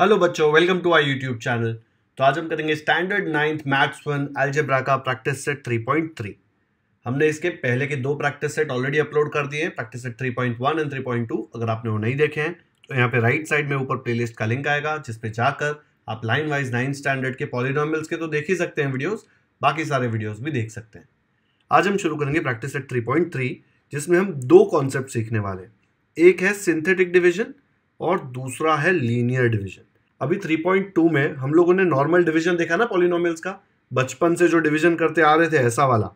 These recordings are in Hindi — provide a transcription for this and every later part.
हेलो बच्चों welcome to I YouTube channel तो आज हम करेंगे standard ninth maths one algebra का प्रैक्टिस सेट 3.3 हमने इसके पहले के दो प्रैक्टिस सेट ऑलरेडी अपलोड कर दिए प्रैक्टिस सेट 3.1 एंड 3.2 अगर आपने वो नहीं देखे हैं तो यहाँ पे राइट साइड में ऊपर प्लेलिस्ट का लिंक आएगा जिसपे जाकर आप लाइन वाइज नाइन स्टैंडर्ड के पॉलिनॉमल्स के तो देख ही सकते हैं वीडियोज़ बाकी सारे वीडियोज़ भी देख सकते हैं आज हम शुरू करेंगे प्रैक्टिस सेट थ्री जिसमें हम दो कॉन्सेप्ट सीखने वाले हैं एक है सिंथेटिक डिविजन और दूसरा है लीनियर डिवीजन अभी 3.2 में हम लोगों ने नॉर्मल डिवीजन देखा ना पॉलिनोमियल्स का बचपन से जो डिवीजन करते आ रहे थे ऐसा वाला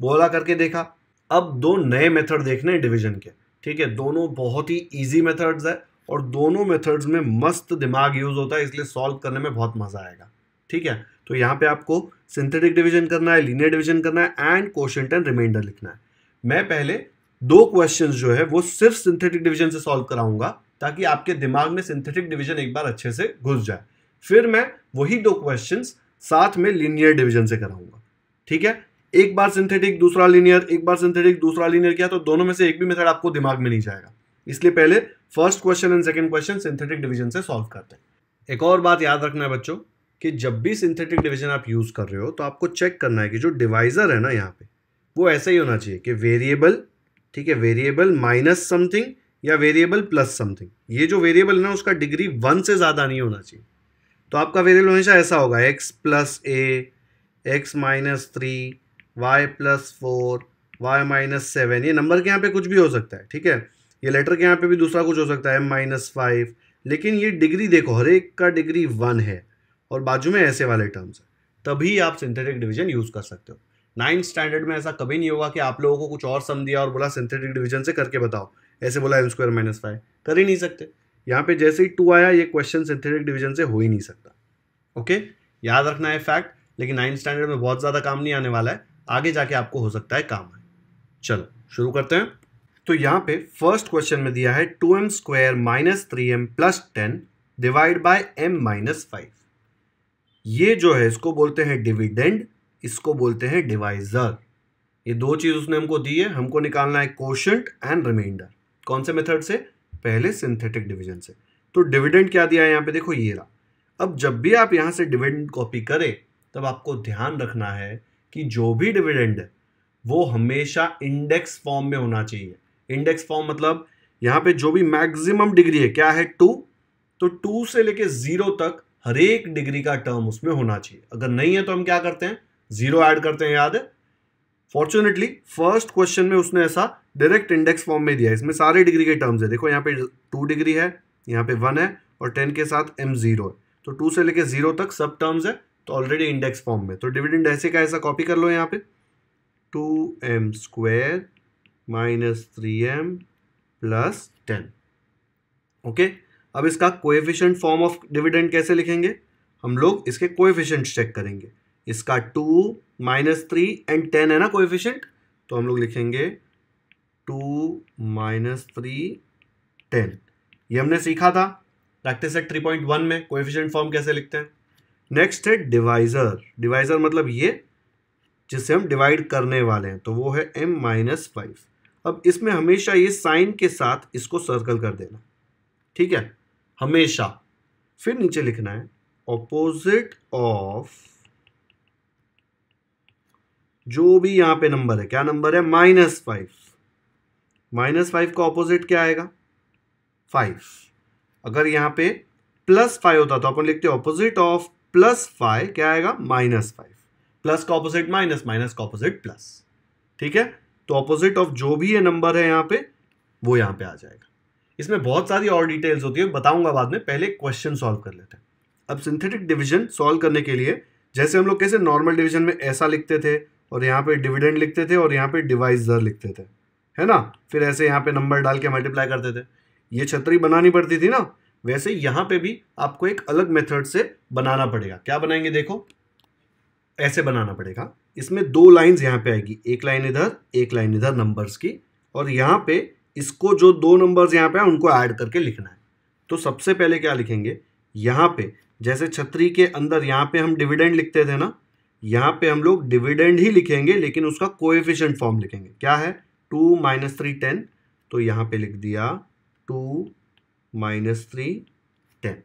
बोला करके देखा अब दो नए मेथड देखने डिवीजन के ठीक है दोनों बहुत ही ईजी मेथड्स है और दोनों मेथड्स में मस्त दिमाग यूज होता है इसलिए सॉल्व करने में बहुत मजा आएगा ठीक है तो यहाँ पे आपको सिंथेटिक डिवीजन करना है लीनियर डिवीजन करना है एंड क्वेश्चन टेन रिमाइंडर लिखना है मैं पहले दो क्वेश्चन जो है वो सिर्फ सिंथेटिक डिवीजन से सॉल्व कराऊंगा ताकि आपके दिमाग में सिंथेटिक डिवीजन एक बार अच्छे से घुस जाए फिर मैं वही दो क्वेश्चन साथ में लीनियर डिवीजन से कराऊंगा ठीक है एक बार सिंथेटिक दूसरा लीनियर एक बार सिंथेटिक दूसरा लीनियर किया तो दोनों में से एक भी मेथड आपको दिमाग में नहीं जाएगा इसलिए पहले first question and second question synthetic division से सॉल्व करते हैं एक और बात याद रखना है बच्चों कि जब भी सिंथेटिक डिवीजन आप यूज़ कर रहे हो तो आपको चेक करना है कि जो डिवाइज़र है ना यहाँ पे वो ऐसा ही होना चाहिए कि वेरिएबल ठीक है वेरिएबल माइनस समथिंग या वेरिएबल प्लस समथिंग ये जो वेरिएबल है ना उसका डिग्री वन से ज़्यादा नहीं होना चाहिए तो आपका वेरिएबल हमेशा ऐसा होगा x plus a x minus three y plus four y minus seven ये नंबर के यहाँ पे कुछ भी हो सकता है ठीक है ये लेटर के यहाँ पे भी दूसरा कुछ हो सकता है एम माइनस फाइव लेकिन ये डिग्री देखो हर एक का डिग्री वन है और बाजू में ऐसे वाले टर्म्स है तभी आप सिंथेटिक डिवीजन यूज़ कर सकते हो नाइन्थ स्टैंडर्ड में ऐसा कभी नहीं होगा कि आप लोगों को कुछ और सम दिया और बोला सिंथेटिक डिवीजन से करके बताओ ऐसे बोला एम स्क्वायर माइनस फाइव कर ही नहीं सकते यहाँ पे जैसे ही टू आया ये क्वेश्चन सिंथेटिक डिवीजन से हो ही नहीं सकता ओके याद रखना है फैक्ट लेकिन नाइन्थ स्टैंडर्ड में बहुत ज़्यादा काम नहीं आने वाला है आगे जाके आपको हो सकता है काम है चलो शुरू करते हैं तो यहाँ पे फर्स्ट क्वेश्चन में दिया है two m square minus three m plus ten divide by m minus five ये जो है इसको बोलते हैं डिविडेंड इसको बोलते हैं डिवाइजर ये दो चीज़ उसने हमको दी है हमको निकालना है कोशंट एंड रिमाइंडर कौन से मेथड से पहले सिंथेटिक डिवीजन से तो डिविडेंड क्या दिया है यहाँ पे देखो ये रहा अब जब भी आप यहाँ से डिविडेंड कॉपी करें तब आपको ध्यान रखना है कि जो भी डिविडेंड है वो हमेशा इंडेक्स फॉर्म में होना चाहिए इंडेक्स फॉर्म मतलब यहाँ पे जो भी मैक्सिमम डिग्री है क्या है टू तो टू से लेके जीरो तक हर एक डिग्री का टर्म उसमें होना चाहिए अगर नहीं है तो हम क्या करते हैं जीरो ऐड करते हैं याद है फॉर्चुनेटली फर्स्ट क्वेश्चन में उसने ऐसा डायरेक्ट इंडेक्स फॉर्म में दिया है इसमें सारे डिग्री के टर्म्स है देखो यहाँ पे टू डिग्री है यहाँ पे वन है और टेन के साथ एम जीरो है तो टू से लेके जीरो तक सब टर्म्स है तो ऑलरेडी इंडेक्स फॉर्म में तो डिविडेंड ऐसे का ऐसा कॉपी कर लो यहाँ पे two m square minus three m plus ten okay अब इसका कोएफिशिएंट फॉर्म ऑफ डिविडेंड कैसे लिखेंगे हम लोग इसके कोएफिशिएंट चेक करेंगे इसका two minus three and ten है ना कोएफिशिएंट तो हम लोग लिखेंगे टू माइनस थ्री टेन ये हमने सीखा था practice set three point one में कोएफिशिएंट फॉर्म कैसे लिखते हैं नेक्स्ट है डिवाइजर डिवाइजर मतलब ये जिससे हम डिवाइड करने वाले हैं तो वो है एम माइनस फाइव अब इसमें हमेशा ये साइन के साथ इसको सर्कल कर देना ठीक है हमेशा फिर नीचे लिखना है ऑपोजिट ऑफ जो भी यहां पे नंबर है क्या नंबर है माइनस फाइव माइनस फाइव का ऑपोजिट क्या आएगा फाइव अगर यहां पे प्लस फाइव होता तो अपन लिखते ऑपोजिट ऑफ प्लस फाइव क्या आएगा माइनस फाइव प्लस का ऑपोजिट माइनस माइनस का ऑपोजिट प्लस ठीक है तो ऑपोजिट ऑफ जो भी ये नंबर है यहां पे वो यहां पे आ जाएगा इसमें बहुत सारी और डिटेल्स होती है बताऊंगा बाद में पहले क्वेश्चन सॉल्व कर लेते हैं अब सिंथेटिक डिवीजन सॉल्व करने के लिए जैसे हम लोग कैसे नॉर्मल डिवीजन में ऐसा लिखते थे और यहाँ पे डिविडेंड लिखते थे और यहाँ पे डिवाइस दर लिखते थे है ना फिर ऐसे यहाँ पे नंबर डाल के मल्टीप्लाई करते थे ये छतरी बनानी पड़ती थी ना वैसे यहाँ पे भी आपको एक अलग मेथड से बनाना पड़ेगा क्या बनाएंगे देखो ऐसे बनाना पड़ेगा इसमें दो लाइन्स यहाँ पे आएगी एक लाइन इधर एक लाइन इधर नंबर्स की और यहाँ पे इसको जो दो नंबर्स यहाँ पे हैं उनको ऐड करके लिखना है तो सबसे पहले क्या लिखेंगे यहाँ पे जैसे छतरी के अंदर यहाँ पे हम डिविडेंड लिखते थे ना यहाँ पे हम लोग डिविडेंड ही लिखेंगे लेकिन उसका कोएफिशिएंट फॉर्म लिखेंगे क्या है टू माइनस थ्री टेन तो यहाँ पे लिख दिया two minus three ten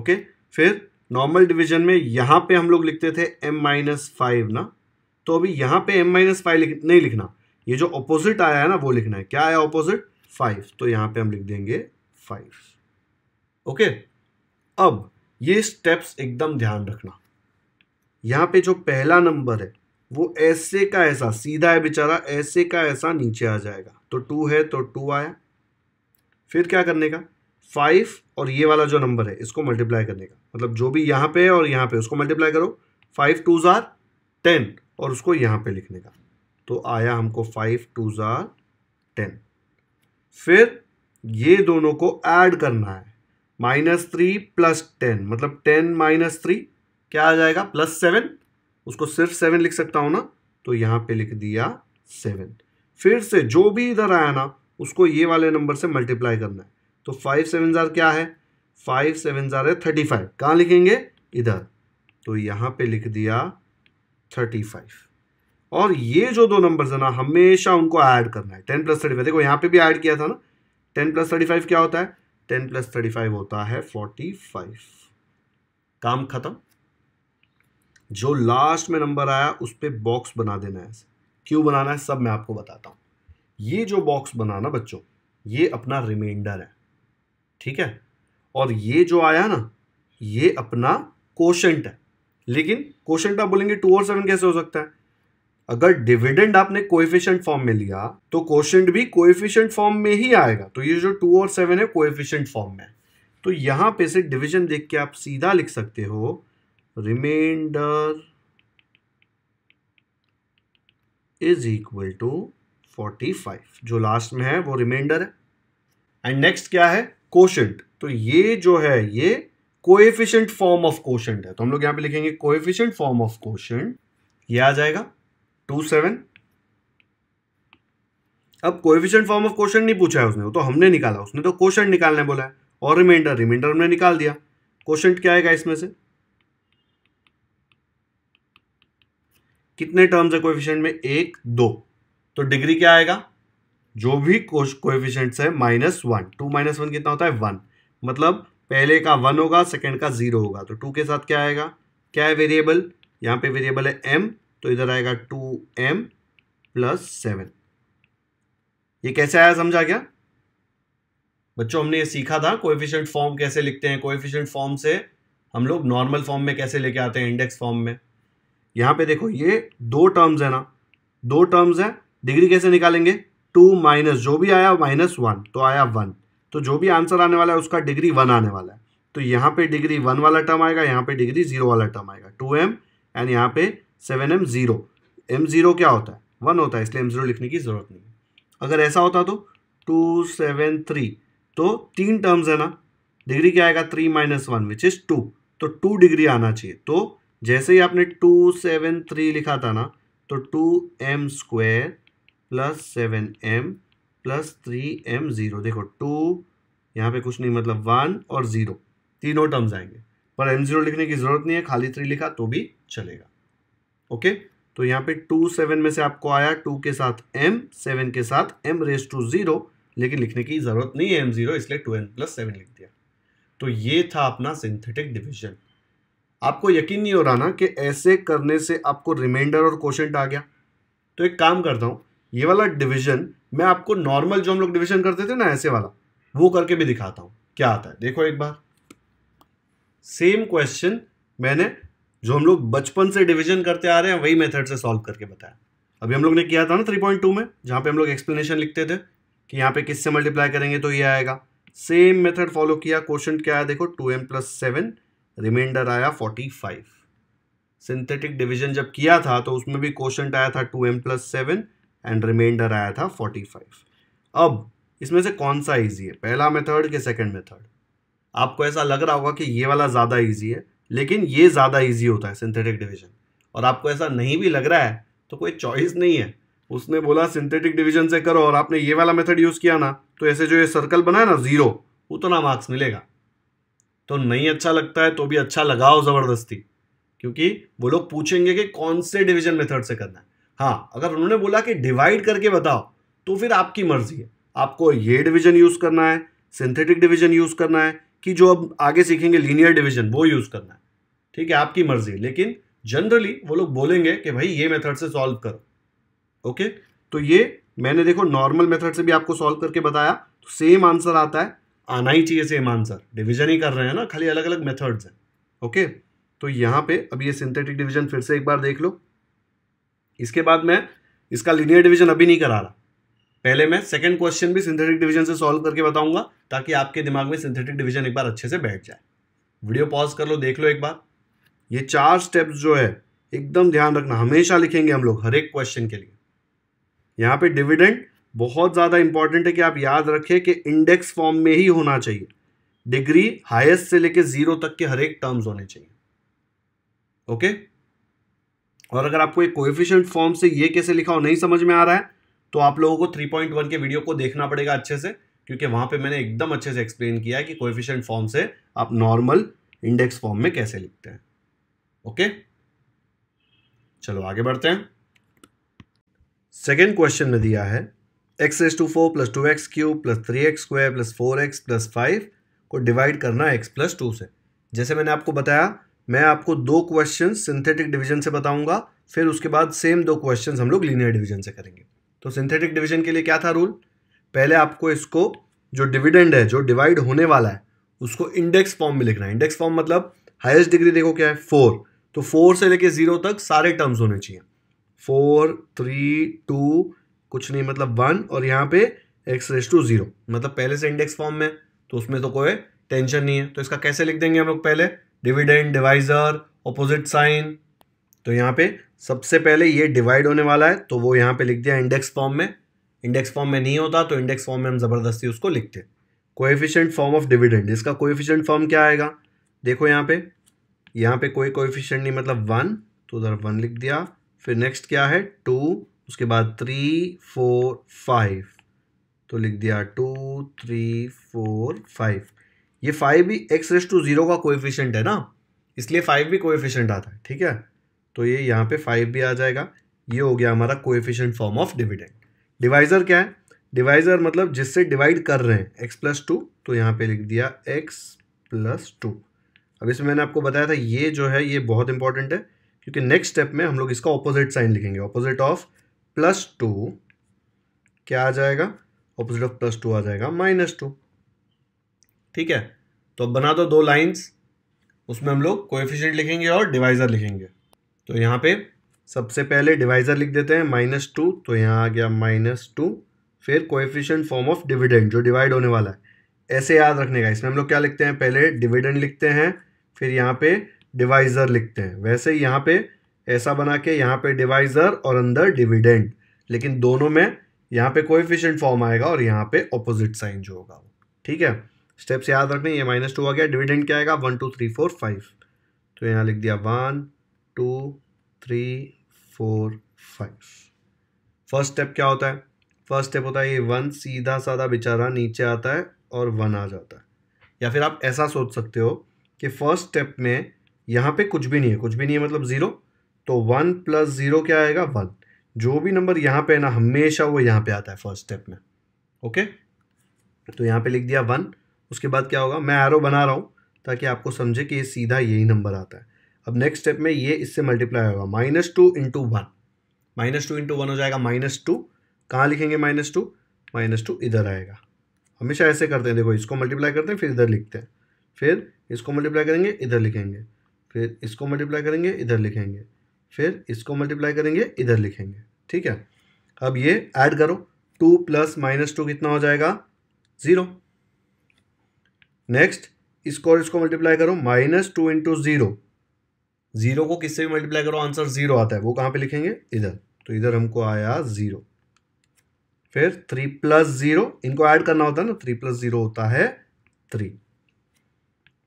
okay फिर नॉर्मल डिवीजन में यहाँ पे हम लोग लिखते थे एम माइनस फाइव ना तो अभी यहाँ पे एम माइनस फाइव नहीं लिखना ये जो ऑपोजिट आया है ना वो लिखना है क्या आया ऑपोजिट फाइव तो यहाँ पे हम लिख देंगे फाइव ओके अब ये स्टेप्स एकदम ध्यान रखना यहाँ पे जो पहला नंबर है वो ऐसे का ऐसा सीधा है बेचारा ऐसे का ऐसा नीचे आ जाएगा तो टू है तो टू आया फिर क्या करने का फाइव और ये वाला जो नंबर है इसको मल्टीप्लाई करने का मतलब जो भी यहाँ पे है और यहाँ पे उसको मल्टीप्लाई करो फाइव टू ज़ार टेन और उसको यहाँ पे लिखने का तो आया हमको फाइव टू ज़ार टेन फिर ये दोनों को ऐड करना है माइनस थ्री प्लस टेन मतलब टेन माइनस थ्री क्या आ जाएगा प्लस सेवन उसको सिर्फ सेवन लिख सकता हूं ना तो यहां पे लिख दिया सेवन फिर से जो भी इधर आया ना उसको ये वाले नंबर से मल्टीप्लाई करना है तो फाइव सेवन ज़ार क्या है फाइव सेवन ज़ार है थर्टी फाइव कहां लिखेंगे इधर तो यहां पे लिख दिया थर्टी फाइव और ये जो दो नंबर है ना हमेशा उनको ऐड करना है टेन प्लस थर्टी फाइव देखो यहां पे भी ऐड किया था ना टेन प्लस थर्टी फाइव क्या होता है टेन प्लस थर्टी फाइव होता है फोर्टी फाइव काम खत्म जो लास्ट में नंबर आया उस पर बॉक्स बना देना है क्यों बनाना है सब मैं आपको बताता हूँ ये जो बॉक्स बनाना बच्चों ये अपना रिमाइंडर है ठीक है और ये जो आया ना ये अपना कोशेंट है लेकिन कोशेंट आप बोलेंगे टू और सेवन कैसे हो सकता है अगर डिविडेंड आपने कोएफिशिएंट फॉर्म में लिया तो क्वेश्चन भी कोएफिशिएंट फॉर्म में ही आएगा तो ये जो टू और सेवन है कोएफिशिएंट फॉर्म में तो यहाँ पे से डिविजन देख के आप सीधा लिख सकते हो remainder इज इक्वल टू 45 जो लास्ट में है वो रिमाइंडर है एंड नेक्स्ट क्या है कोशंट तो ये जो है ये कोएफिशिएंट फॉर्म ऑफ कोशंट है तो हम लोग यहां पे लिखेंगे कोएफिशिएंट फॉर्म ऑफ कोशंट ये आ जाएगा टू सेवन अब कोएफिशिएंट फॉर्म ऑफ क्वेश्चन नहीं पूछा है उसने तो हमने निकाला उसने तो क्वेश्चन निकालने बोला है और रिमाइंडर रिमाइंडर हमने निकाल दिया क्वेश्चन क्या आएगा इसमें से कितने टर्म्स है कोएफिशिएंट में एक दो तो डिग्री क्या आएगा जो भी कोएफिशिएंट्स है minus one two minus one कितना होता है वन मतलब पहले का वन होगा सेकेंड का जीरो होगा तो टू के साथ क्या आएगा क्या है वेरिएबल यहाँ पे वेरिएबल है एम तो इधर आएगा टू एम प्लस सेवन ये कैसे आया समझा क्या बच्चों हमने ये सीखा था कोएफिशिएंट फॉर्म कैसे लिखते हैं कोएफिशिएंट फॉर्म से हम लोग नॉर्मल फॉर्म में कैसे लेके आते हैं इंडेक्स फॉर्म में यहाँ पे देखो ये दो टर्म्स है ना दो टर्म्स हैं डिग्री कैसे निकालेंगे टू माइनस जो भी आया माइनस वन तो आया वन तो जो भी आंसर आने वाला है उसका डिग्री वन आने वाला है तो यहाँ पे डिग्री वन वाला टर्म आएगा यहाँ पे डिग्री जीरो वाला टर्म आएगा टू एम एंड यहाँ पे seven m zero m zero क्या होता है वन होता है इसलिए एम जीरो लिखने की ज़रूरत नहीं है अगर ऐसा होता तो टू सेवन थ्री तो तीन टर्म्स है ना डिग्री क्या आएगा three minus one which is two तो टू डिग्री आना चाहिए तो जैसे ही आपने टू सेवन थ्री लिखा था ना तो two m square plus seven m plus three m zero देखो टू यहाँ पे कुछ नहीं मतलब वन और ज़ीरो तीनों टर्म्स आएंगे पर एम ज़ीरो लिखने की ज़रूरत नहीं है खाली थ्री लिखा तो भी चलेगा ओके तो यहाँ पे टू सेवन में से आपको आया टू के साथ एम सेवन के साथ एम रेस टू ज़ीरो लेकिन लिखने की ज़रूरत नहीं है एम ज़ीरो इसलिए टू एन प्लस सेवन लिख दिया तो ये था अपना सिंथेटिक डिविजन आपको यकीन नहीं हो रहा ना कि ऐसे करने से आपको रिमाइंडर और क्वेश्चन आ गया तो एक काम करता हूँ ये वाला डिवीजन मैं आपको नॉर्मल जो हम लोग डिवीजन करते थे ना ऐसे वाला वो करके भी दिखाता हूँ क्या आता है देखो एक बार सेम क्वेश्चन मैंने जो हम लोग बचपन से डिवीजन करते आ रहे हैं वही मेथड से सॉल्व करके बताया अभी हम लोग ने किया था ना टू में जहाँ पे हम लोग एक्सप्लेनेशन लिखते थे कि यहाँ पे किससे मल्टीप्लाई करेंगे तो ये आएगा सेम मेथड फॉलो किया क्वेश्चन क्या है देखो two m plus seven reminder आया फोर्टी फाइव सिंथेटिक डिवीजन जब किया था तो उसमें भी क्वेश्चन आया था two m plus seven and reminder आया था फोर्टी फाइव अब इसमें से कौन सा ईजी है पहला मेथड के सेकेंड मेथड आपको ऐसा लग रहा होगा कि ये वाला ज़्यादा ईजी है लेकिन ये ज़्यादा ईजी होता है सिंथेटिक डिवीजन और आपको ऐसा नहीं भी लग रहा है तो कोई चॉइस नहीं है उसने बोला सिंथेटिक डिवीजन से करो और आपने ये वाला मेथड यूज़ किया ना तो ऐसे जो ये सर्कल बना है ना ज़ीरो उतना मार्क्स मिलेगा तो नहीं अच्छा लगता है तो भी अच्छा लगाओ ज़बरदस्ती क्योंकि वो लोग पूछेंगे कि कौन से डिवीजन मेथड से करना है हाँ अगर उन्होंने बोला कि डिवाइड करके बताओ तो फिर आपकी मर्जी है आपको ये डिवीजन यूज़ करना है सिंथेटिक डिवीजन यूज़ करना है कि जो अब आगे सीखेंगे लीनियर डिवीजन वो यूज़ करना है ठीक है आपकी मर्जी है लेकिन जनरली वो लोग बोलेंगे कि भाई ये मेथड से सॉल्व करो ओके तो ये मैंने देखो नॉर्मल मेथड से भी आपको सॉल्व करके बताया तो सेम आंसर आता है आना ही चाहिए सेम आंसर डिवीजन ही कर रहे हैं ना खाली अलग अलग मेथड्स हैं ओके तो यहाँ पे अब ये सिंथेटिक डिवीजन फिर से एक बार देख लो इसके बाद मैं इसका लीनियर डिवीजन अभी नहीं करा रहा पहले मैं सेकंड क्वेश्चन भी सिंथेटिक डिवीजन से सॉल्व करके बताऊंगा ताकि आपके दिमाग में सिंथेटिक डिवीजन एक बार अच्छे से बैठ जाए वीडियो पॉज कर लो देख लो एक बार ये चार स्टेप्स जो है एकदम ध्यान रखना हमेशा लिखेंगे हम लोग हर एक क्वेश्चन के लिए यहाँ पे डिविडेंड बहुत ज़्यादा इंपॉर्टेंट है कि आप याद रखें कि इंडेक्स फॉर्म में ही होना चाहिए डिग्री हाईएस्ट से लेके जीरो तक के हर एक टर्म्स होने चाहिए ओके okay? और अगर आपको एक कोएफिशिएंट फॉर्म से ये कैसे लिखा हो नहीं समझ में आ रहा है तो आप लोगों को 3.1 के वीडियो को देखना पड़ेगा अच्छे से क्योंकि वहां पे मैंने एकदम अच्छे से एक्सप्लेन किया है कि कोएफिशिएंट फॉर्म से आप नॉर्मल इंडेक्स फॉर्म में कैसे लिखते हैं ओके चलो आगे बढ़ते हैं सेकेंड क्वेश्चन में दिया है x s to four plus two x cube plus three x square plus four x plus five को डिवाइड करना है एक्स प्लस टू से जैसे मैंने आपको बताया मैं आपको दो क्वेश्चन सिंथेटिक डिवीजन से बताऊंगा फिर उसके बाद सेम दो क्वेश्चन हम लोग लीनियर डिवीजन से करेंगे तो सिंथेटिक डिवीजन के लिए क्या था रूल पहले आपको इसको जो डिविडेंड है जो डिवाइड होने वाला है उसको इंडेक्स फॉर्म में लिखना है इंडेक्स फॉर्म मतलब हाइस्ट डिग्री देखो क्या है फोर तो फोर से लेके जीरो तक सारे टर्म्स होने चाहिए फोर थ्री टू कुछ नहीं मतलब वन और यहाँ पे एक्स रेस टू जीरो मतलब पहले से इंडेक्स फॉर्म में तो उसमें तो कोई टेंशन नहीं है तो इसका कैसे लिख देंगे हम लोग पहले डिविडेंड डिवाइजर ऑपोजिट साइन तो यहाँ पे सबसे पहले ये डिवाइड होने वाला है तो वो यहाँ पे लिख दिया इंडेक्स फॉर्म में इंडेक्स फॉर्म में नहीं होता तो इंडेक्स फॉर्म में हम ज़बरदस्ती उसको लिखते कोएफिशिएंट फॉर्म ऑफ डिविडेंड इसका कोएफिशिएंट फॉर्म क्या आएगा देखो यहाँ पे यहाँ पे कोई कोएफिशिएंट नहीं मतलब वन तो उधर वन लिख दिया फिर नेक्स्ट क्या है टू उसके बाद थ्री फोर फाइव तो लिख दिया टू थ्री फोर फाइव ये फाइव भी एक्स रेस टू ज़ीरो का कोएफिशिएंट है ना इसलिए फाइव भी कोएफिशिएंट आता है ठीक है तो ये यहाँ पे फाइव भी आ जाएगा ये हो गया हमारा coefficient form of dividend divisor क्या है डिवाइज़र मतलब जिससे डिवाइड कर रहे हैं एक्स प्लस टू तो यहाँ पे लिख दिया एक्स प्लस टू अब इसमें मैंने आपको बताया था ये जो है ये बहुत इंपॉर्टेंट है क्योंकि नेक्स्ट स्टेप में हम लोग इसका ऑपोजिट साइन लिखेंगे ऑपोजिट ऑफ प्लस टू क्या आ जाएगा ऑपोजिट ऑफ प्लस टू आ जाएगा माइनस टू ठीक है तो बना दो दो लाइंस उसमें हम लोग कोएफिशिएंट लिखेंगे और डिवाइज़र लिखेंगे तो यहाँ पे सबसे पहले डिवाइज़र लिख देते हैं माइनस टू तो यहाँ आ गया माइनस टू फिर कोएफिशिएंट फॉर्म ऑफ डिविडेंड जो डिवाइड होने वाला है ऐसे याद रखने का इसमें हम लोग क्या लिखते हैं पहले डिविडेंड लिखते हैं फिर यहाँ पे डिवाइज़र लिखते हैं वैसे यहाँ पे ऐसा बना के यहाँ पे डिवाइजर और अंदर डिविडेंड लेकिन दोनों में यहाँ पे कोएफिशिएंट फॉर्म आएगा और यहाँ पे ऑपोजिट साइन जो होगा वो ठीक है स्टेप्स याद रखने ये माइनस टू आ गया डिविडेंड क्या आएगा one two three four five तो यहाँ लिख दिया one two three four five first step क्या होता है फर्स्ट स्टेप होता है ये वन सीधा साधा बेचारा नीचे आता है और वन आ जाता है या फिर आप ऐसा सोच सकते हो कि फर्स्ट स्टेप में यहाँ पे कुछ भी नहीं है कुछ भी नहीं है मतलब ज़ीरो तो वन प्लस ज़ीरो क्या आएगा वन जो भी नंबर यहाँ पे है ना हमेशा वो यहाँ पे आता है फर्स्ट स्टेप में ओके तो यहाँ पे लिख दिया वन उसके बाद क्या होगा मैं एरो बना रहा हूँ ताकि आपको समझे कि ये सीधा यही नंबर आता है अब नेक्स्ट स्टेप में ये इससे मल्टीप्लाई होगा minus two into one minus two into one हो जाएगा माइनस टू कहाँ लिखेंगे माइनस टू माइनस टू इधर आएगा हमेशा ऐसे करते हैं देखो इसको मल्टीप्लाई करते हैं फिर इधर लिखते हैं फिर इसको मल्टीप्लाई करेंगे इधर लिखेंगे फिर इसको मल्टीप्लाई करेंगे इधर लिखेंगे फिर इसको मल्टीप्लाई करेंगे इधर लिखेंगे ठीक है अब ये ऐड करो टू प्लस माइनस टू कितना हो जाएगा ज़ीरो नेक्स्ट इसको और इसको मल्टीप्लाई करो minus two into zero zero को किससे भी मल्टीप्लाई करो आंसर ज़ीरो आता है वो कहां पे लिखेंगे इधर तो इधर हमको आया ज़ीरो फिर थ्री प्लस ज़ीरो इनको ऐड करना होता है ना थ्री प्लस ज़ीरो होता है थ्री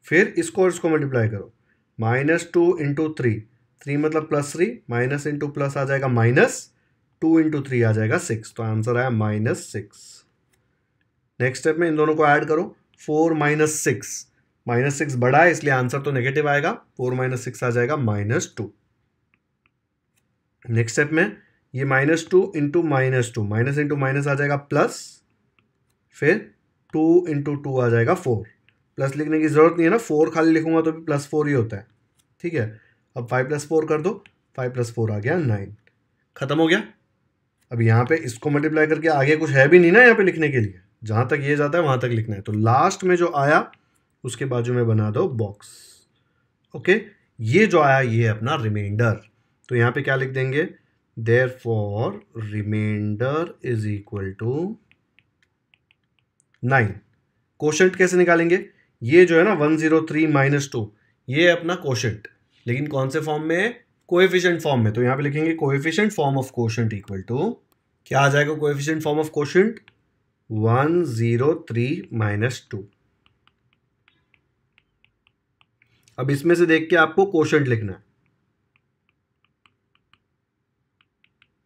फिर इसको और इसको मल्टीप्लाई करो minus two into three three मतलब plus three minus into plus आ जाएगा माइनस टू इंटू थ्री आ जाएगा सिक्स तो आंसर आया माइनस सिक्स नेक्स्ट स्टेप में इन दोनों को ऐड करो four minus six minus six बड़ा है इसलिए आंसर तो नेगेटिव आएगा फोर माइनस सिक्स आ जाएगा माइनस टू नेक्स्ट स्टेप में ये minus two into minus two minus into minus आ जाएगा प्लस फिर टू इंटू टू आ जाएगा फोर प्लस लिखने की जरूरत नहीं है ना फोर खाली लिखूंगा तो भी प्लस फोर ही होता है ठीक है अब फाइव प्लस फोर कर दो फाइव प्लस फोर आ गया नाइन ख़त्म हो गया अब यहाँ पे इसको मल्टीप्लाई करके आगे कुछ है भी नहीं ना यहाँ पे लिखने के लिए जहां तक ये जाता है वहां तक लिखना है तो लास्ट में जो आया उसके बाजू में बना दो बॉक्स ओके ये जो आया ये अपना रिमाइंडर तो यहाँ पे क्या लिख देंगे therefore reminder is equal to nine question कैसे निकालेंगे ये जो है ना one zero three minus two ये अपना क्वेश्चन लेकिन कौन से फॉर्म में कोएफिशिएंट फॉर्म में तो यहाँ पे लिखेंगे coefficient form of question equal to क्या आ जाएगा coefficient form of question one zero three minus two अब इसमें से देख के आपको क्वेश्चन लिखना है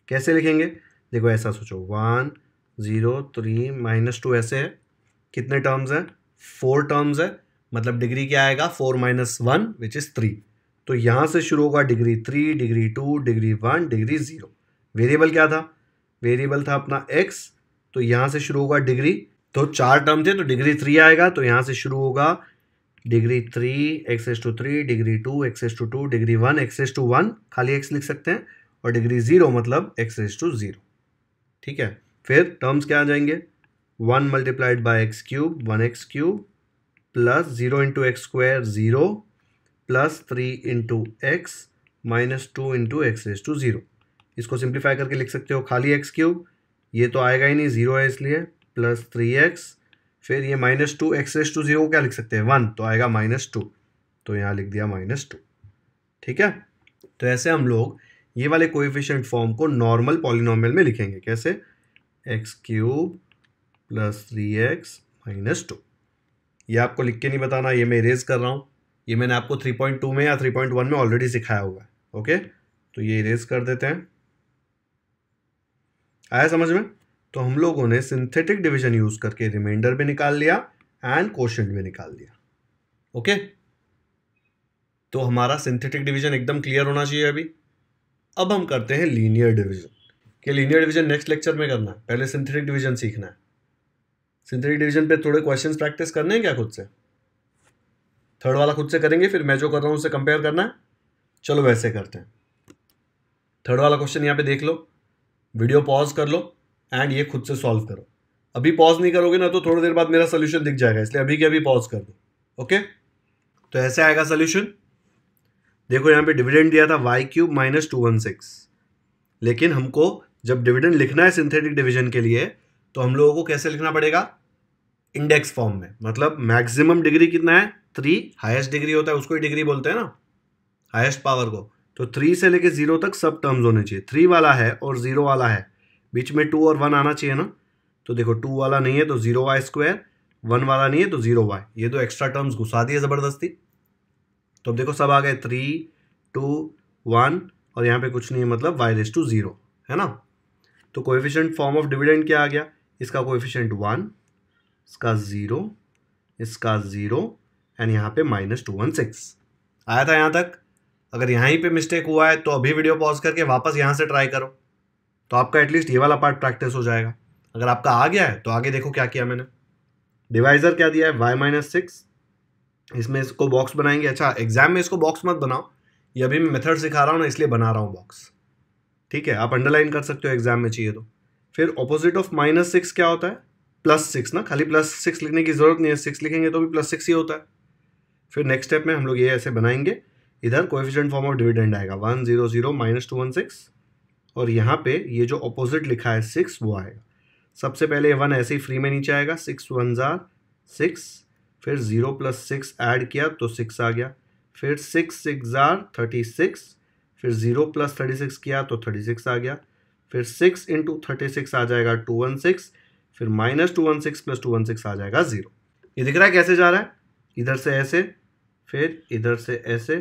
कैसे लिखेंगे देखो ऐसा सोचो one zero three minus two ऐसे है कितने टर्म्स हैं फोर टर्म्स है मतलब डिग्री क्या आएगा four minus one which is three तो यहाँ से शुरू होगा degree three degree two degree one degree zero variable क्या था वेरिएबल था अपना एक्स तो यहाँ से शुरू होगा डिग्री तो चार टर्म थे तो डिग्री थ्री आएगा तो यहाँ से शुरू होगा degree three excess to three degree two x s to two degree one excess to one खाली एक्स लिख सकते हैं और डिग्री ज़ीरो मतलब एक्सेस टू ज़ीरो ठीक है फिर टर्म्स क्या आ जाएंगे one multiplied by x cube one x cube plus zero into x square zero plus three into x minus two into x raise to zero इसको सिंप्लीफाई करके लिख सकते हो खाली एक्स क्यूब ये तो आएगा ही नहीं ज़ीरो है इसलिए प्लस थ्री एक्स फिर ये minus two x raise to zero क्या लिख सकते हैं वन तो आएगा माइनस टू तो यहाँ लिख दिया माइनस टू ठीक है तो ऐसे हम लोग ये वाले कोएफिशिएंट फॉर्म को नॉर्मल पॉलिनॉमियल में लिखेंगे कैसे x cube plus three x minus two ये आपको लिख के नहीं बताना ये मैं इरेज कर रहा हूँ ये मैंने आपको 3.2 में या 3.1 में ऑलरेडी सिखाया हुआ है ओके तो ये इरेज कर देते हैं आया समझ में तो हम लोगों ने सिंथेटिक डिवीजन यूज करके रिमाइंडर भी निकाल लिया एंड क्वेश्चन भी निकाल लिया ओके तो हमारा सिंथेटिक डिवीजन एकदम क्लियर होना चाहिए अभी अब हम करते हैं लीनियर डिवीजन कि लीनियर डिवीजन नेक्स्ट लेक्चर में करना है पहले सिंथेटिक डिवीजन सीखना है सिंथेटिक डिवीजन पे थोड़े क्वेश्चंस प्रैक्टिस करने हैं क्या खुद से थर्ड वाला खुद से करेंगे फिर मैं जो कर रहा हूँ उससे कंपेयर करना है चलो वैसे करते हैं थर्ड वाला क्वेश्चन यहाँ पे देख लो वीडियो पॉज कर लो एंड ये खुद से सॉल्व करो अभी पॉज नहीं करोगे ना तो थोड़ी देर बाद मेरा सोल्यूशन दिख जाएगा इसलिए अभी के अभी पॉज कर दो ओके तो ऐसे आएगा सोल्यूशन देखो यहाँ पे डिविडेंड दिया था y cube minus two one six लेकिन हमको जब डिविडेंड लिखना है सिंथेटिक डिविजन के लिए तो हम लोगों को कैसे लिखना पड़ेगा इंडेक्स फॉर्म में मतलब मैक्सिमम डिग्री कितना है थ्री हाईएस्ट डिग्री होता है उसको ही डिग्री बोलते हैं ना हाईएस्ट पावर को तो थ्री से लेके ज़ीरो तक सब टर्म्स होने चाहिए थ्री वाला है और ज़ीरो वाला है बीच में टू और वन आना चाहिए ना तो देखो टू वाला नहीं है तो ज़ीरो वाई स्क्वायर वन वाला नहीं है तो ज़ीरो वाई ये तो एक्स्ट्रा टर्म्स घुसा दिए ज़बरदस्ती तो अब देखो सब आ गए थ्री टू वन और यहाँ पे कुछ नहीं है मतलब वाई रेस टू ज़ीरो है ना तो कोएफिशिएंट फॉर्म ऑफ डिविडेंड क्या आ गया इसका कोएफिशिएंट वन इसका ज़ीरो इसका ज़ीरो एंड यहाँ पे माइनस टू वन सिक्स आया था यहाँ तक अगर यहाँ ही पे मिस्टेक हुआ है तो अभी वीडियो पॉज करके वापस यहाँ से ट्राई करो तो आपका एटलीस्ट ये वाला पार्ट प्रैक्टिस हो जाएगा अगर आपका आ गया है तो आगे देखो क्या किया मैंने डिवाइजर क्या दिया है वाई माइनस सिक्स इसमें इसको बॉक्स बनाएंगे अच्छा एग्जाम में इसको बॉक्स मत बनाओ ये अभी मैं मेथड सिखा रहा हूँ ना इसलिए बना रहा हूँ बॉक्स ठीक है आप अंडरलाइन कर सकते हो एग्जाम में चाहिए तो फिर ऑपोजिट ऑफ माइनस सिक्स क्या होता है प्लस सिक्स ना खाली प्लस सिक्स लिखने की जरूरत नहीं है सिक्स लिखेंगे तो भी प्लस सिक्स ही होता है फिर नेक्स्ट स्टेप में हम लोग ये ऐसे बनाएंगे इधर कोएफिशिएंट फॉर्म ऑफ डिविडेंड आएगा one zero zero minus two one six और यहाँ पे ये जो अपोजिट लिखा है सिक्स वो आएगा सबसे पहले वन ऐसे ही फ्री में नीचे आएगा सिक्स वन ज़ार सिक्स फिर ज़ीरो प्लस सिक्स ऐड किया तो सिक्स आ गया फिर सिक्स सिक्स ज़ार थर्टी सिक्स फिर ज़ीरो प्लस थर्टी सिक्स किया तो थर्टी सिक्स आ गया फिर सिक्स इंटू थर्टी सिक्स आ जाएगा टू वन सिक्स फिर minus two one six plus two one six आ जाएगा ज़ीरो ये दिख रहा है कैसे जा रहा है इधर से ऐसे फिर इधर से ऐसे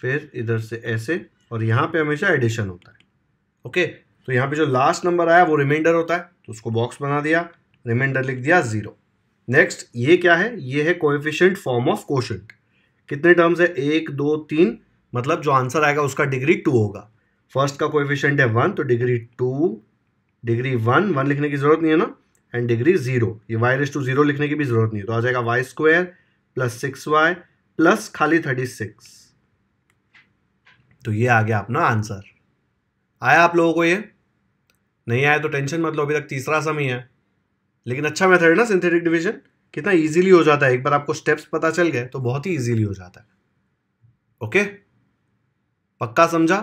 फिर इधर से ऐसे और यहाँ पे हमेशा एडिशन होता है ओके तो यहाँ पे जो लास्ट नंबर आया वो रिमाइंडर होता है तो उसको बॉक्स बना दिया रिमाइंडर लिख दिया ज़ीरो नेक्स्ट ये क्या है ये है कोएफिशिएंट फॉर्म ऑफ क्वेश्चन कितने टर्म्स है एक दो तीन मतलब जो आंसर आएगा उसका डिग्री टू होगा फर्स्ट का कोएफिशिएंट है वन तो degree two degree one one लिखने की जरूरत नहीं है ना एंड डिग्री जीरो ये वाई रेस टू जीरो लिखने की भी जरूरत नहीं है तो आ जाएगा y square plus six y plus खाली थर्टी सिक्स तो ये आ गया अपना आंसर आया आप लोगों को ये नहीं आया तो टेंशन मतलब अभी तक तीसरा सम ही है लेकिन अच्छा मेथड है ना सिंथेटिक डिवीजन कितना इजीली हो जाता है एक बार आपको स्टेप्स पता चल गए तो बहुत ही इजीली हो जाता है ओके पक्का समझा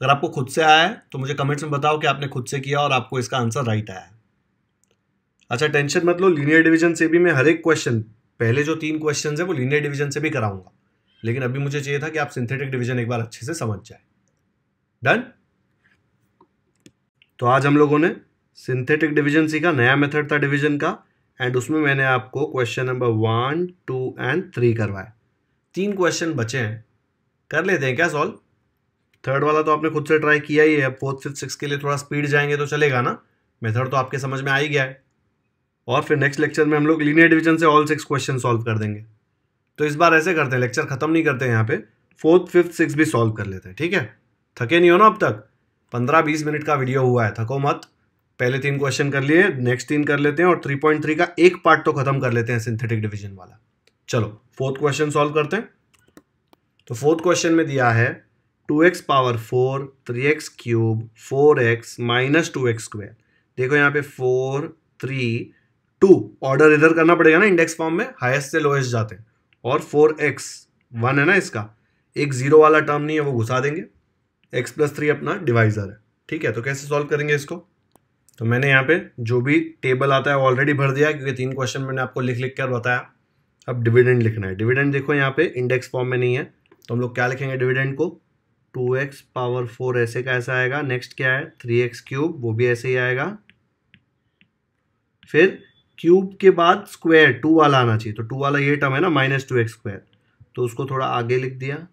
अगर आपको खुद से आया है तो मुझे कमेंट्स में बताओ कि आपने खुद से किया और आपको इसका आंसर राइट आया है अच्छा टेंशन मत लो लीनियर डिवीजन से भी मैं हर एक क्वेश्चन पहले जो तीन क्वेश्चन है वो लीनियर डिवीजन से भी कराऊंगा लेकिन अभी मुझे चाहिए था कि आप सिंथेटिक डिवीजन एक बार अच्छे से समझ जाए डन तो आज हम लोगों ने सिंथेटिक डिवीजन सीखा नया मेथड था डिवीजन का एंड उसमें मैंने आपको question number one two and three करवाया तीन क्वेश्चन बचे हैं कर लेते हैं क्या सॉल्व थर्ड वाला तो आपने खुद से ट्राई किया ही है फोर्थ फिफ्थ सिक्स के लिए थोड़ा स्पीड जाएंगे तो चलेगा ना मेथड तो आपके समझ में आ ही गया है और फिर नेक्स्ट लेक्चर में हम लोग लीनियर डिवीजन से ऑल सिक्स क्वेश्चन सॉल्व कर देंगे तो इस बार ऐसे करते हैं लेक्चर खत्म नहीं करते हैं यहाँ पे फोर्थ फिफ्थ सिक्स भी सॉल्व कर लेते हैं ठीक है थके नहीं हो ना अब तक पंद्रह बीस मिनट का वीडियो हुआ है थको मत पहले तीन क्वेश्चन कर लिए नेक्स्ट तीन कर लेते हैं और थ्री पॉइंट थ्री का एक पार्ट तो खत्म कर लेते हैं सिंथेटिक डिवीजन वाला चलो फोर्थ क्वेश्चन सॉल्व करते हैं तो फोर्थ क्वेश्चन में दिया है two x power four three x cube four x minus two x square देखो यहाँ पे फोर थ्री टू ऑर्डर इधर करना पड़ेगा ना इंडेक्स फॉर्म में हाईएस्ट से लोएस्ट जाते हैं और फोर एक्स वन है ना इसका एक जीरो वाला टर्म नहीं है वो घुसा देंगे एक्स प्लस थ्री अपना डिवाइजर है ठीक है तो कैसे सॉल्व करेंगे इसको तो मैंने यहाँ पे जो भी टेबल आता है ऑलरेडी भर दिया क्योंकि तीन क्वेश्चन मैंने आपको लिख लिख कर बताया अब डिविडेंड लिखना है डिविडेंड देखो यहाँ पे इंडेक्स फॉर्म में नहीं है तो हम लोग क्या लिखेंगे डिविडेंड को टू एक्स पावर फोर ऐसे का ऐसा आएगा नेक्स्ट क्या है थ्री एक्स क्यूब वो भी ऐसे ही आएगा फिर क्यूब के बाद स्क्वायर टू वाला आना चाहिए तो टू वाला ये टर्म है ना माइनस टू एक्स स्क्वायर तो उसको थोड़ा आगे लिख दिया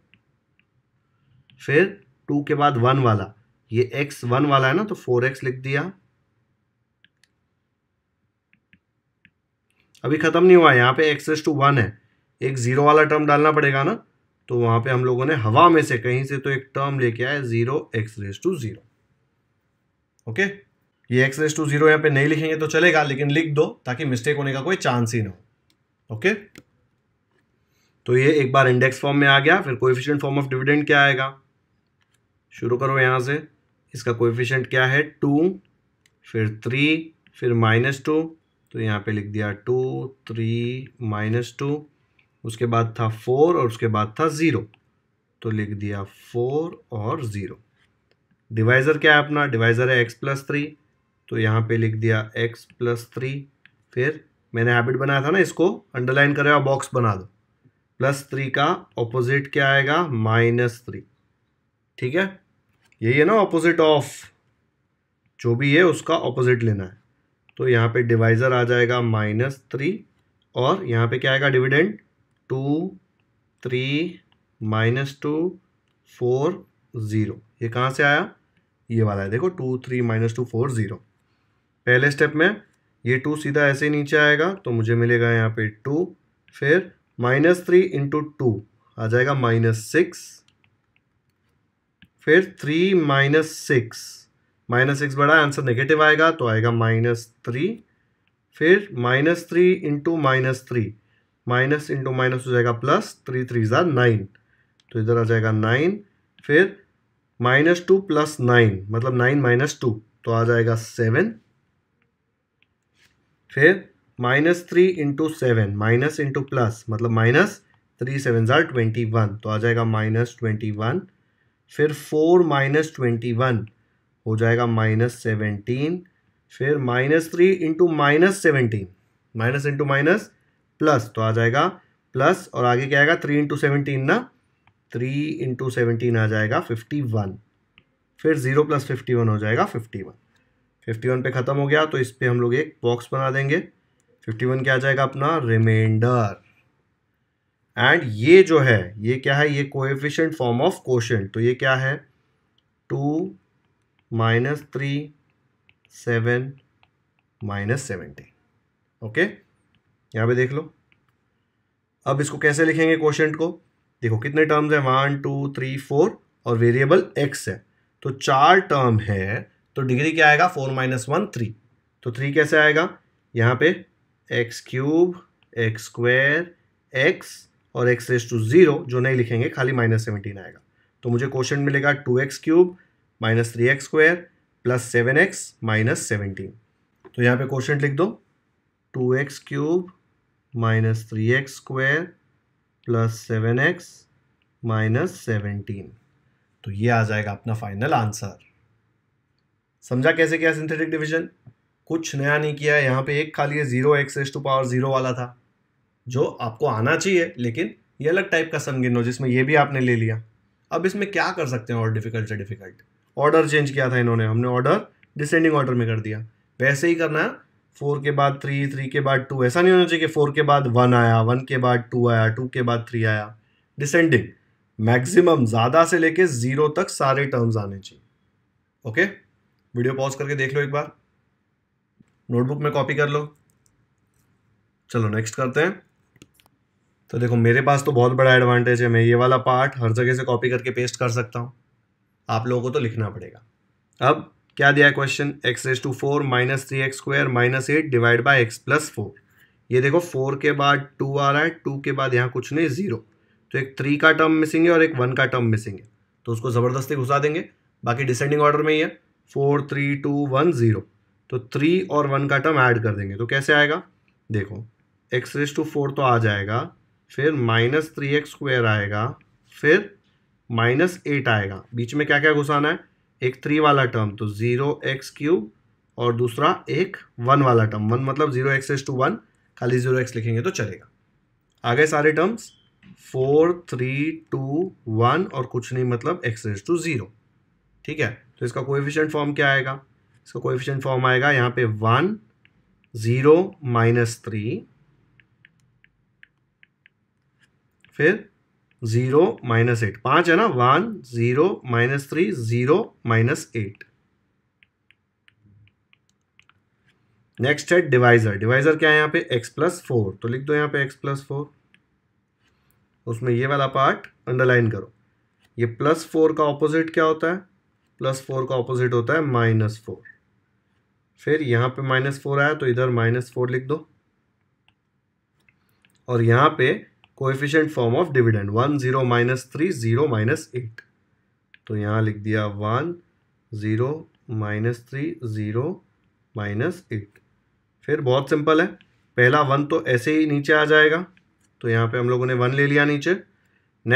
फिर टू के बाद वन वाला ये एक्स वन वाला है ना तो फोर एक्स लिख दिया अभी ख़त्म नहीं हुआ है यहाँ पे एस टू वन है एक ज़ीरो वाला टर्म डालना पड़ेगा ना तो वहां पे हम लोगों ने हवा में से कहीं से तो एक टर्म लेके आए zero x raise to zero okay ये एक्स रेस टू जीरो यहाँ पे नहीं लिखेंगे तो चलेगा लेकिन लिख दो ताकि मिस्टेक होने का कोई चांस ही ना हो ओके तो ये एक बार इंडेक्स फॉर्म में आ गया फिर कोएफिशिएंट फॉर्म ऑफ डिविडेंड क्या आएगा शुरू करो यहाँ से इसका कोएफिशिएंट क्या है टू फिर थ्री फिर माइनस टू तो यहाँ पे लिख दिया टू थ्री माइनस टू उसके बाद था फोर और उसके बाद था ज़ीरो तो लिख दिया फोर और ज़ीरो डिवाइज़र क्या है अपना डिवाइज़र है एक्स प्लस थ्री तो यहाँ पे लिख दिया एक्स प्लस थ्री फिर मैंने हैबिट बनाया था ना इसको अंडरलाइन करे और बॉक्स बना दो प्लस थ्री का ऑपोजिट क्या आएगा माइनस थ्री ठीक है यही है ना ऑपोजिट ऑफ जो भी है उसका ऑपोजिट लेना है तो यहाँ पे डिवाइज़र आ जाएगा माइनस थ्री और यहाँ पे क्या आएगा dividend two three minus two four zero ये कहाँ से आया ये वाला है देखो two three minus two four zero पहले स्टेप में ये टू सीधा ऐसे नीचे आएगा तो मुझे मिलेगा यहाँ पे टू फिर माइनस थ्री इंटू टू आ जाएगा माइनस सिक्स फिर three minus six minus six बड़ा आंसर नेगेटिव आएगा तो आएगा माइनस थ्री फिर minus three into minus three minus into minus हो जाएगा प्लस थ्री थ्री ज़ा नाइन तो इधर आ जाएगा नाइन फिर माइनस टू प्लस नाइन मतलब नाइन माइनस टू तो आ जाएगा सेवन फिर minus three into seven minus into plus मतलब माइनस थ्री सेवन ज़ार ट्वेंटी वन तो आ जाएगा माइनस ट्वेंटी वन फिर फोर माइनस ट्वेंटी वन हो जाएगा माइनस सेवेंटीन फिर minus three into minus seventeen minus into minus plus तो आ जाएगा प्लस और आगे क्या आएगा थ्री इंटू सेवेंटीन ना थ्री इंटू सेवेंटीन आ जाएगा फिफ्टी वन फिर ज़ीरो प्लस फिफ्टी वन हो जाएगा फिफ्टी वन फिफ्टी वन पे ख़त्म हो गया तो इस पर हम लोग एक बॉक्स बना देंगे फिफ्टी वन क्या आ जाएगा अपना रिमाइंडर एंड ये जो है ये क्या है ये कोएफिशिएंट फॉर्म ऑफ कोशेंट तो ये क्या है two minus three seven minus seventy okay यहाँ पे देख लो अब इसको कैसे लिखेंगे क्वेश्चन को देखो कितने टर्म्स हैं वन टू थ्री फोर और वेरिएबल एक्स है तो चार टर्म है तो डिग्री क्या आएगा फोर माइनस वन थ्री तो थ्री कैसे आएगा यहाँ पे x cube x square x और एक्स रेस टू ज़ीरो जो नहीं लिखेंगे खाली माइनस सेवनटीन आएगा तो मुझे क्वेश्चन मिलेगा two x cube minus three x square plus seven x minus seventeen तो यहाँ पे क्वेश्चन लिख दो two x cube minus three x square plus seven x minus seventeen तो ये आ जाएगा अपना फाइनल आंसर समझा कैसे क्या सिंथेटिक डिवीजन कुछ नया नहीं किया है यहाँ पे एक खाली है zero x two power zero वाला था जो आपको आना चाहिए लेकिन ये अलग टाइप का सम हो जिसमें ये भी आपने ले लिया अब इसमें क्या कर सकते हैं और डिफिकल्ट से डिफिकल्ट ऑर्डर चेंज किया था इन्होंने हमने ऑर्डर डिसेंडिंग ऑर्डर में कर दिया वैसे ही करना है फोर के बाद थ्री थ्री के बाद टू ऐसा नहीं होना चाहिए कि फोर के बाद वन आया वन के बाद टू आया टू के बाद थ्री आया डिसेंडिंग मैक्सिमम ज़्यादा से लेके ज़ीरो तक सारे टर्म्स आने चाहिए ओके okay? वीडियो पॉज करके देख लो एक बार नोटबुक में कॉपी कर लो चलो नेक्स्ट करते हैं तो देखो मेरे पास तो बहुत बड़ा एडवांटेज है मैं ये वाला पार्ट हर जगह से कॉपी करके पेस्ट कर सकता हूँ आप लोगों को तो लिखना पड़ेगा अब क्या दिया है question x raise to four minus three x square minus eight divide by x plus four ये देखो फोर के बाद टू आ रहा है टू के बाद यहाँ कुछ नहीं ज़ीरो तो एक थ्री का टर्म मिसिंग है और एक वन का टर्म मिसिंग है तो उसको ज़बरदस्ती घुसा देंगे बाकी डिसेंडिंग ऑर्डर में ही है four three two one zero तो थ्री और वन का टर्म ऐड कर देंगे तो कैसे आएगा देखो एक्स रेस टू फोर तो आ जाएगा फिर माइनस थ्री एक्स स्क्वेयर आएगा फिर माइनस एट आएगा बीच में क्या क्या घुसाना है एक थ्री वाला टर्म तो ज़ीरो एक्स क्यूब और दूसरा एक वन वाला टर्म वन मतलब zero x raise to one खाली ज़ीरो एक्स लिखेंगे तो चलेगा आ गए सारे terms four three two one और कुछ नहीं मतलब एक्स रेस टू ज़ीरो ठीक है तो इसका कोएफिशिएंट फॉर्म क्या आएगा इसका कोएफिशिएंट फॉर्म आएगा यहाँ पे वन ज़ीरो माइनस थ्री फिर ज़ीरो माइनस एट पाँच है ना one zero minus three zero minus eight next है डिवाइजर डिवाइजर क्या है यहाँ पे एक्स प्लस फोर तो लिख दो यहाँ पे एक्स प्लस फोर उसमें ये वाला पार्ट अंडरलाइन करो ये प्लस फोर का ऑपोजिट क्या होता है प्लस फोर का ऑपोजिट होता है माइनस फोर फिर यहाँ पे माइनस फोर आया तो इधर माइनस फोर लिख दो और यहाँ पे coefficient form of dividend one zero minus three zero minus eight तो यहाँ लिख दिया one zero minus three zero minus eight फिर बहुत सिंपल है पहला वन तो ऐसे ही नीचे आ जाएगा तो यहाँ पे हम लोगों ने वन ले लिया नीचे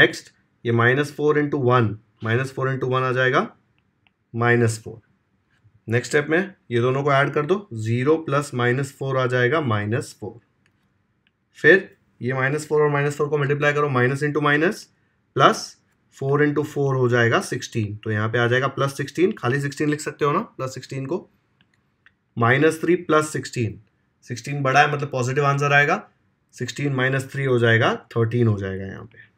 नेक्स्ट ये minus four into one minus four into one आ जाएगा माइनस फोर नेक्स्ट स्टेप में ये दोनों को ऐड कर दो ज़ीरो प्लस माइनस फोर आ जाएगा माइनस फोर फिर ये माइनस फोर और माइनस फोर को मल्टीप्लाई करो minus into minus plus four into four हो जाएगा सिक्सटीन तो यहाँ पे आ जाएगा प्लस सिक्सटीन खाली सिक्सटीन लिख सकते हो ना प्लस सिक्सटीन को minus three plus sixteen sixteen बड़ा है मतलब पॉजिटिव आंसर आएगा सिक्सटीन माइनस थ्री हो जाएगा थर्टीन हो जाएगा यहाँ पे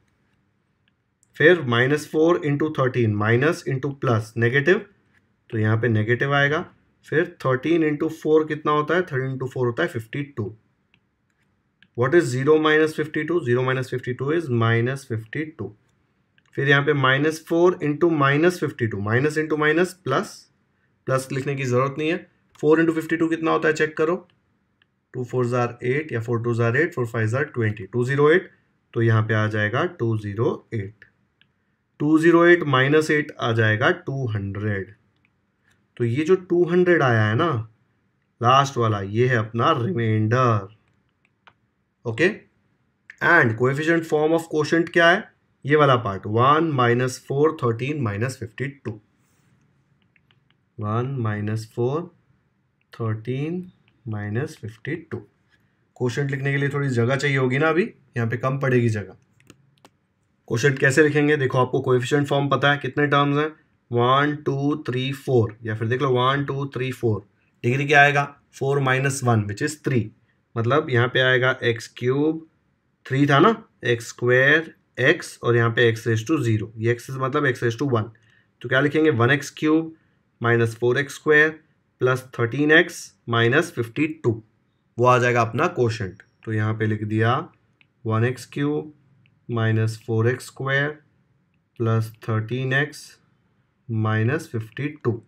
फिर minus four into thirteen minus into plus negative तो यहाँ पे नेगेटिव आएगा फिर थर्टीन इंटू फोर कितना होता है थर्टीन इंटू फोर होता है fifty two what is zero minus fifty two zero minus fifty two is minus fifty two फिर यहाँ पे minus four into minus fifty two minus into minus plus plus लिखने की ज़रूरत नहीं है फोर इंटू फिफ्टी टू कितना होता है चेक करो टू फोर ज़ार एट या फोर टू ज़ार एट फोर फाइव ज़ार ट्वेंटी टू ज़ीरो एट तो यहाँ पे आ जाएगा two zero eight two zero eight minus eight आ जाएगा टू हंड्रेड तो ये जो टू हंड्रेड आया है ना लास्ट वाला ये है अपना reminder okay and coefficient form of question क्या है ये वाला part one minus four thirteen minus fifty two one minus four thirteen minus fifty two question लिखने के लिए थोड़ी जगह चाहिए होगी ना अभी यहाँ पे कम पड़ेगी जगह क्वेश्चन कैसे लिखेंगे देखो आपको कोएफिशिएंट फॉर्म पता है कितने टर्म्स हैं वन टू थ्री फोर या फिर देख लो one two three four degree क्या आएगा four minus one which is three मतलब यहाँ पे आएगा एक्स क्यूब थ्री था ना एक्स स्क्वेयर एक्स और यहाँ पे x raise to zero x मतलब एक्स रेस टू वन तो क्या लिखेंगे one x cube minus four x square plus thirteen x minus fifty two वो आ जाएगा अपना क्वेश्चन तो यहाँ पे लिख दिया one x cube minus four x square plus thirteen x minus fifty two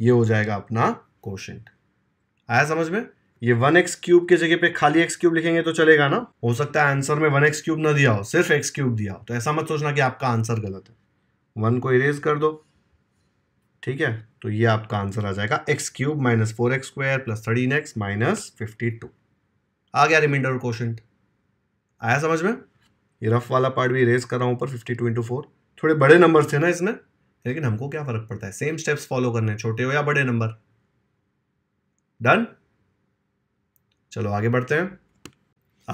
ये हो जाएगा अपना क्वेश्चन आया समझ में ये वन एक्स क्यूब की जगह पे खाली एक्स क्यूब लिखेंगे तो चलेगा ना हो सकता है आंसर में वन एक्स क्यूब ना दिया हो सिर्फ एक्स क्यूब दिया हो तो ऐसा मत सोचना कि आपका आंसर गलत है वन को इरेज कर दो ठीक है तो ये आपका आंसर आ जाएगा x cube minus four x square plus thirteen x minus fifty two आ गया रिमाइंडर क्वेश्चन आया समझ में ये रफ वाला पार्ट भी रेस कर रहा हूँ ऊपर फिफ्टी टू इंटू फोर थोड़े बड़े नंबर थे ना इसमें लेकिन हमको क्या फ़र्क पड़ता है सेम स्टेप्स फॉलो करने छोटे हो या बड़े नंबर डन चलो आगे बढ़ते हैं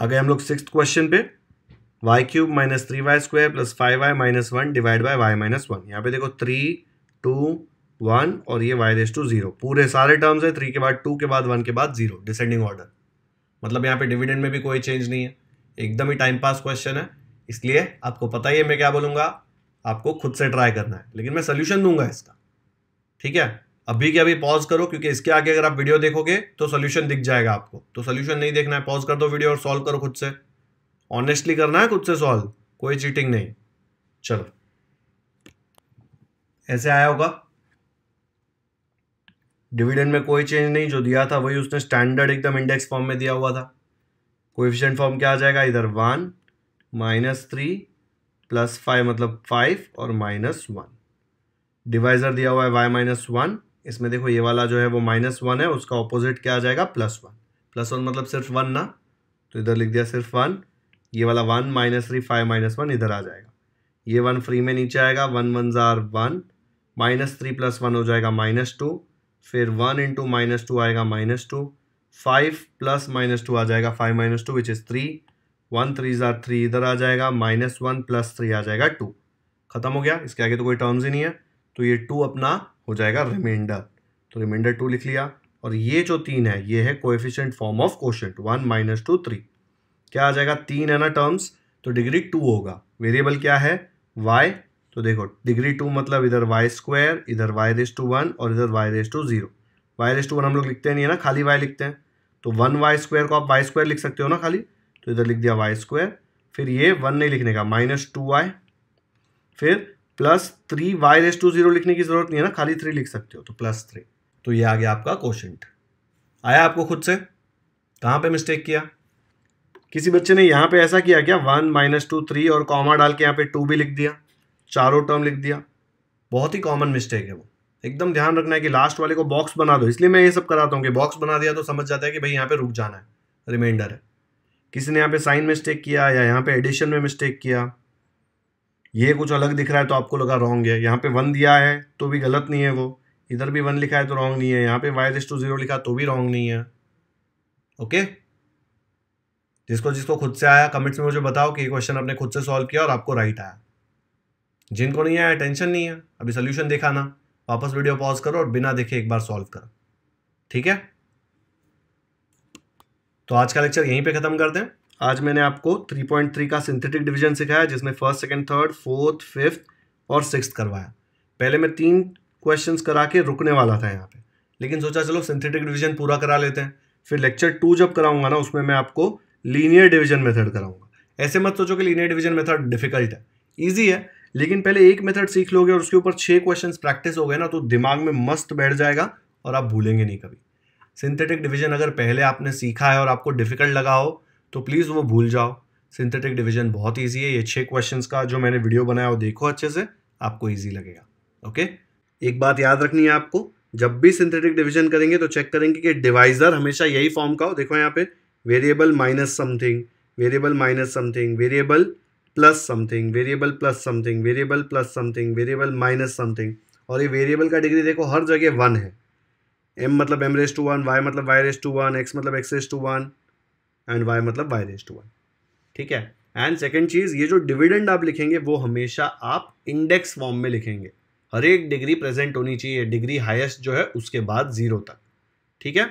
आगे हम लोग सिक्स क्वेश्चन पे y cube minus three y square plus five y minus one divide by y minus one यहाँ पे देखो थ्री टू वन और ये वाई रेस टू जीरो पूरे सारे टर्म्स है थ्री के बाद टू के बाद वन के बाद जीरो डिसेंडिंग ऑर्डर मतलब यहाँ पे डिविडेंड में भी कोई चेंज नहीं है एकदम ही टाइम पास क्वेश्चन है इसलिए आपको पता ही है मैं क्या बोलूंगा आपको खुद से ट्राई करना है लेकिन मैं सोल्यूशन दूंगा इसका ठीक है अभी के अभी पॉज करो क्योंकि इसके आगे अगर आप वीडियो देखोगे तो सोल्यूशन दिख जाएगा आपको तो सोल्यूशन नहीं देखना है पॉज कर दो वीडियो और सॉल्व करो खुद से ऑनेस्टली करना है खुद से सॉल्व कोई चीटिंग नहीं चलो ऐसे आया होगा डिविडेंड में कोई चेंज नहीं जो दिया था वही उसने स्टैंडर्ड एकदम इंडेक्स फॉर्म में दिया हुआ था कोई फॉर्म क्या आ जाएगा इधर one minus three plus five मतलब फाइव और माइनस वन डिवाइजर दिया हुआ है वाई माइनस वन इसमें देखो ये वाला जो है वो माइनस वन है उसका ऑपोजिट क्या आ जाएगा प्लस वन प्लस वन मतलब सिर्फ वन ना तो इधर लिख दिया सिर्फ वन ये वाला one minus three five minus one इधर आ जाएगा ये वन फ्री में नीचे आएगा वन वन ज़ार one minus three plus one हो जाएगा माइनस टू फिर वन इंटू माइनस टू आएगा minus two five plus minus two आ जाएगा five minus two which is three one three ज़ार थ्री इधर आ जाएगा माइनस वन प्लस थ्री आ जाएगा टू खत्म हो गया इसके आगे तो कोई टर्म्स ही नहीं है तो ये टू अपना हो जाएगा रिमाइंडर तो रिमाइंडर टू लिख लिया और ये जो तीन है ये है coefficient form of question one minus two three क्या आ जाएगा तीन है ना टर्म्स तो डिग्री टू होगा वेरिएबल क्या है वाई तो देखो डिग्री टू मतलब इधर वाई स्क्वायर इधर वाई रेस टू वन और इधर y raise to zero y raise to one हम लोग लिखते नहीं है ना खाली वाई लिखते हैं तो वन वाई स्क्वायर को आप वाई स्क्वायर लिख सकते हो ना खाली तो इधर लिख दिया वाई स्क्वायर फिर ये वन नहीं लिखने का माइनस टू वाई फिर plus three y raise to zero लिखने की जरूरत नहीं है ना खाली थ्री लिख सकते हो तो प्लस थ्री तो ये आ गया आपका क्वेश्चन आया आपको खुद से कहाँ पे मिस्टेक किया किसी बच्चे ने यहाँ पे ऐसा किया क्या वन माइनस टू थ्री और कॉमा डाल के यहाँ पे टू भी लिख दिया चारों टर्म लिख दिया बहुत ही कॉमन मिस्टेक है वो एकदम ध्यान रखना है कि लास्ट वाले को बॉक्स बना दो इसलिए मैं ये सब कराता हूँ कि बॉक्स बना दिया तो समझ जाता है कि भाई यहाँ पे रुक जाना है रिमाइंडर है किसी ने यहाँ पे साइन मिस्टेक किया या यहाँ पे एडिशन में मिस्टेक किया ये कुछ अलग दिख रहा है तो आपको लगा रॉन्ग है यहाँ पे वन दिया है तो भी गलत नहीं है वो इधर भी वन लिखा है तो रॉन्ग नहीं है यहाँ पे वाई रेस टू जीरो लिखा तो भी रॉन्ग नहीं है ओके जिसको जिसको खुद से आया कमेंट्स में मुझे बताओ कि ये क्वेश्चन आपने खुद से सॉल्व किया और आपको राइट आया जिनको नहीं आया टेंशन नहीं है अभी सोल्यूशन देखा ना वापस वीडियो पॉज करो और बिना देखे एक बार सॉल्व करो ठीक है तो आज का लेक्चर यहीं पे ख़त्म करते हैं आज मैंने आपको 3.3 का सिंथेटिक डिवीजन सिखाया जिसमें first second third fourth fifth और सिक्स करवाया पहले मैं तीन क्वेश्चंस करा के रुकने वाला था यहाँ पे लेकिन सोचा चलो सिंथेटिक डिवीजन पूरा करा लेते हैं फिर लेक्चर टू जब कराऊंगा ना उसमें मैं आपको लीनियर डिवीजन मेथड कराऊंगा ऐसे मत सोचो कि लीनियर डिवीजन मेथड डिफिकल्ट है ईजी है लेकिन पहले एक मेथड सीख लोगे और उसके ऊपर छः क्वेश्चन प्रैक्टिस हो गए ना तो दिमाग में मस्त बैठ जाएगा और आप भूलेंगे नहीं कभी सिंथेटिक डिवीजन अगर पहले आपने सीखा है और आपको डिफिकल्ट लगा हो तो प्लीज़ वो भूल जाओ सिंथेटिक डिवीजन बहुत ईजी है ये छः क्वेश्चन का जो मैंने वीडियो बनाया वो देखो अच्छे से आपको ईजी लगेगा ओके एक बात याद रखनी है आपको जब भी सिंथेटिक डिवीजन करेंगे तो चेक करेंगे कि डिवाइजर हमेशा यही फॉर्म का हो देखो यहाँ पे variable minus something variable minus something variable plus something variable plus something variable plus something variable minus something और ये वेरिएबल का डिग्री देखो हर जगह वन है एम मतलब m raise to one y मतलब y raise to one x मतलब x raise to one and y मतलब वाई रेस टू वन ठीक है एंड सेकेंड चीज़ ये जो डिविडेंड आप लिखेंगे वो हमेशा आप इंडेक्स फॉर्म में लिखेंगे हर एक डिग्री प्रेजेंट होनी चाहिए डिग्री हाइस्ट जो है उसके बाद जीरो तक ठीक है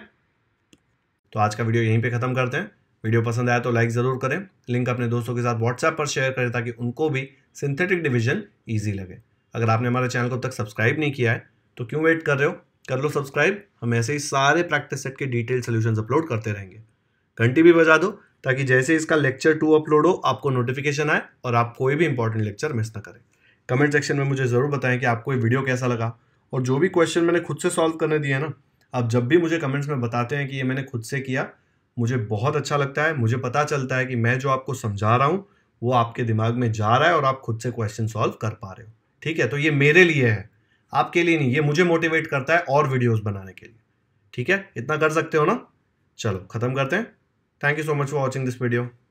तो आज का वीडियो यहीं पे ख़त्म करते हैं वीडियो पसंद आया तो लाइक ज़रूर करें लिंक अपने दोस्तों के साथ व्हाट्सएप पर शेयर करें ताकि उनको भी सिंथेटिक डिविजन ईजी लगे अगर आपने हमारे चैनल को अब तक सब्सक्राइब नहीं किया है तो क्यों वेट कर रहे हो कर लो सब्सक्राइब हम ऐसे ही सारे प्रैक्टिस सेट के डिटेल सोल्यूशन अपलोड करते रहेंगे घंटी भी बजा दो ताकि जैसे इसका लेक्चर टू अपलोड हो आपको नोटिफिकेशन आए और आप कोई भी इंपॉर्टेंट लेक्चर मिस ना करें कमेंट सेक्शन में मुझे ज़रूर बताएं कि आपको ये वीडियो कैसा लगा और जो भी क्वेश्चन मैंने खुद से सॉल्व करने दिए ना आप जब भी मुझे कमेंट्स में बताते हैं कि ये मैंने खुद से किया मुझे बहुत अच्छा लगता है मुझे पता चलता है कि मैं जो आपको समझा रहा हूँ वो आपके दिमाग में जा रहा है और आप खुद से क्वेश्चन सॉल्व कर पा रहे हो ठीक है तो ये मेरे लिए है आपके लिए नहीं ये मुझे मोटिवेट करता है और वीडियोस बनाने के लिए ठीक है इतना कर सकते हो ना चलो खत्म करते हैं thank you so much for watching this video